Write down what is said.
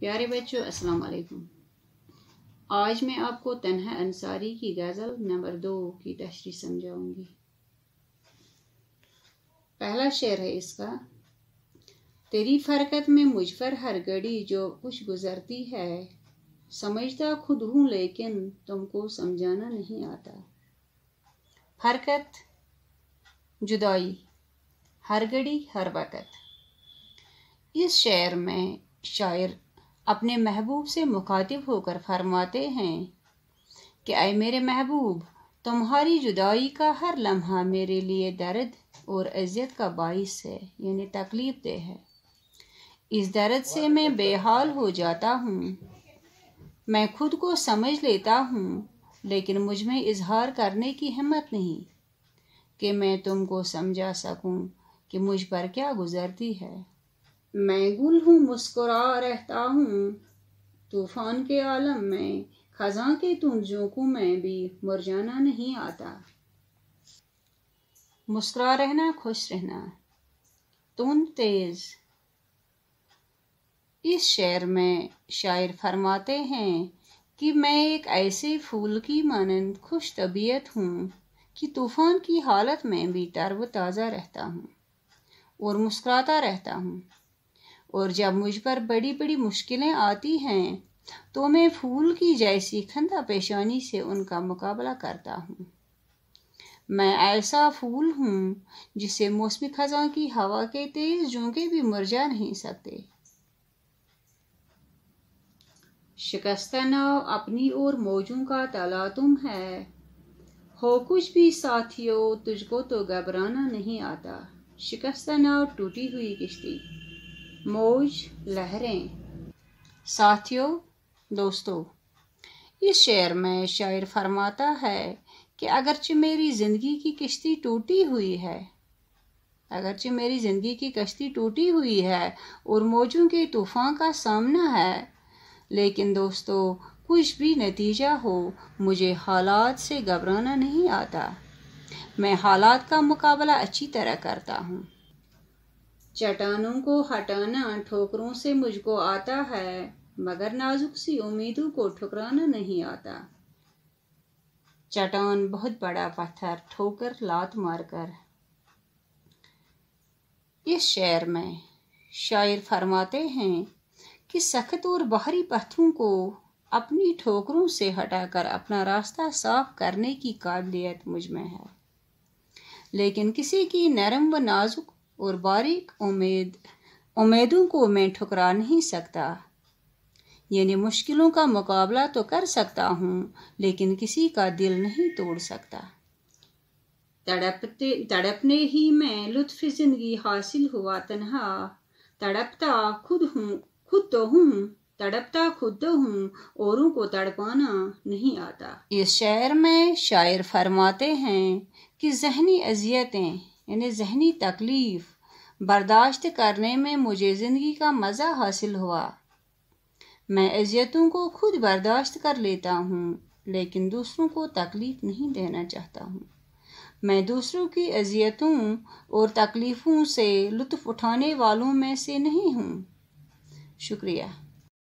प्यारे बच्चों अस्सलाम वालेकुम आज मैं आपको तनहा अंसारी की गज़ल नंबर दो की तशरी समझाऊंगी पहला शेर है इसका तेरी फरकत में मुझ पर हर घड़ी जो कुछ गुजरती है समझता खुद हूँ लेकिन तुमको समझाना नहीं आता फरकत जुदाई हर घड़ी हर वक़्त इस शेर में शायर अपने महबूब से मुखातिब होकर फरमाते हैं कि आए मेरे महबूब तुम्हारी जुदाई का हर लम्हा मेरे लिए दर्द और अजियत का बाइस है यानी तकलीफ दे है इस दर्द से मैं बेहाल हो जाता हूँ मैं खुद को समझ लेता हूँ लेकिन मुझ में इजहार करने की हिम्मत नहीं कि मैं तुमको समझा सकूँ कि मुझ पर क्या गुजरती है मैं गुल हूँ मुस्कुरा रहता हूँ तूफान के आलम में खजां के तुंजों को मैं भी मुरझाना नहीं आता मुस्कुरा रहना खुश रहना तुम तेज इस शेर में शायर फरमाते हैं कि मैं एक ऐसे फूल की मानंद खुश तबीयत हूँ कि तूफ़ान की हालत में भी तरव ताज़ा रहता हूँ और मुस्कुराता रहता हूँ और जब मुझ पर बड़ी बड़ी मुश्किलें आती हैं तो मैं फूल की जैसी खंदा पेशानी से उनका मुकाबला करता हूँ मैं ऐसा फूल हूँ जिसे मौसमी खजा की हवा के तेज झोंके भी मुरझा नहीं सकते शिकस्ता नाव अपनी और मौजों का तुम है हो कुछ भी साथियों तुझको तो घबराना नहीं आता शिकस्ता नाव टूटी हुई किश्ती मौज लहरें साथियों दोस्तों इस शेर में शायर फरमाता है कि अगरचि मेरी ज़िंदगी की किश्ती टूटी हुई है अगरचे मेरी ज़िंदगी की कश्ती टूटी हुई है और मौजों के तूफ़ान का सामना है लेकिन दोस्तों कुछ भी नतीजा हो मुझे हालात से घबराना नहीं आता मैं हालात का मुकाबला अच्छी तरह करता हूँ चट्टानों को हटाना ठोकरों से मुझको आता है मगर नाजुक सी उम्मीदों को ठुकराना नहीं आता चट्टान बहुत बड़ा पत्थर ठोकर लात मारकर इस शेर में शायर फरमाते हैं कि सख्त और बाहरी पत्थरों को अपनी ठोकरों से हटाकर अपना रास्ता साफ करने की काबिलियत मुझ में है लेकिन किसी की नरम व नाजुक और बारीक उम्मीद उम्मीदों को मैं ठुकरा नहीं सकता यानी मुश्किलों का मुकाबला तो कर सकता हूँ लेकिन किसी का दिल नहीं तोड़ सकता तड़पते तड़पने ही मैं लुत्फ जिंदगी हासिल हुआ तनहा तड़पता खुद हूँ खुद तो हूँ तड़पता खुद तो हूँ औरों को तड़पाना नहीं आता इस शहर में शायर फरमाते हैं कि जहनी अजियतें यानी जहनी तकलीफ़ बर्दाश्त करने में मुझे ज़िंदगी का मज़ा हासिल हुआ मैं अजियतों को खुद बर्दाश्त कर लेता हूँ लेकिन दूसरों को तकलीफ़ नहीं देना चाहता हूँ मैं दूसरों की अजियतों और तकलीफ़ों से लुत्फ़ उठाने वालों में से नहीं हूँ शुक्रिया